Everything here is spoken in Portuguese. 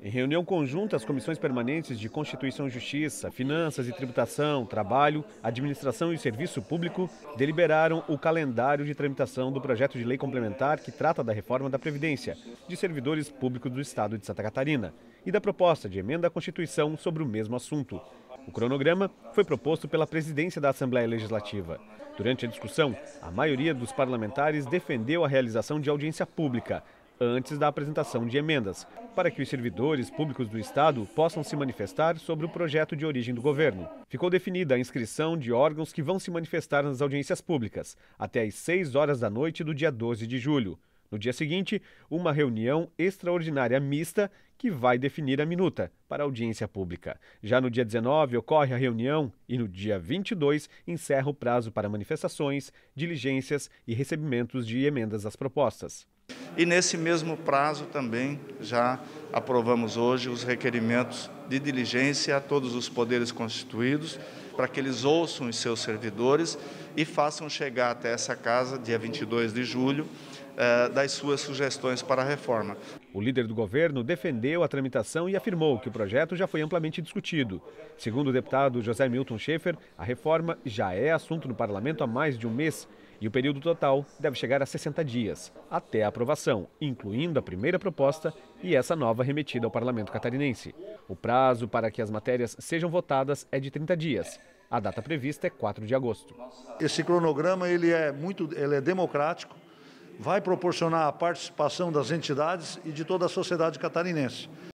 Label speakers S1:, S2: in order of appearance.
S1: Em reunião conjunta, as comissões permanentes de Constituição e Justiça, Finanças e Tributação, Trabalho, Administração e Serviço Público deliberaram o calendário de tramitação do projeto de lei complementar que trata da reforma da Previdência de servidores públicos do Estado de Santa Catarina e da proposta de emenda à Constituição sobre o mesmo assunto. O cronograma foi proposto pela presidência da Assembleia Legislativa. Durante a discussão, a maioria dos parlamentares defendeu a realização de audiência pública antes da apresentação de emendas, para que os servidores públicos do Estado possam se manifestar sobre o projeto de origem do governo. Ficou definida a inscrição de órgãos que vão se manifestar nas audiências públicas, até às 6 horas da noite do dia 12 de julho. No dia seguinte, uma reunião extraordinária mista que vai definir a minuta para a audiência pública. Já no dia 19 ocorre a reunião e no dia 22 encerra o prazo para manifestações, diligências e recebimentos de
S2: emendas às propostas. E nesse mesmo prazo também já aprovamos hoje os requerimentos de diligência a todos os poderes constituídos para que eles ouçam os seus servidores e façam chegar até essa casa, dia 22 de julho, eh, das suas sugestões para a reforma. O líder do governo defendeu a
S1: tramitação e afirmou que o projeto já foi amplamente discutido. Segundo o deputado José Milton Schaefer, a reforma já é assunto no parlamento há mais de um mês e o período total deve chegar a 60 dias, até a aprovação, incluindo a primeira proposta e essa nova remetida ao parlamento catarinense. O prazo para que as matérias sejam votadas é de 30 dias, a data
S3: prevista é 4 de agosto. Esse cronograma ele é muito ele é democrático vai proporcionar a participação das entidades e de toda a sociedade catarinense.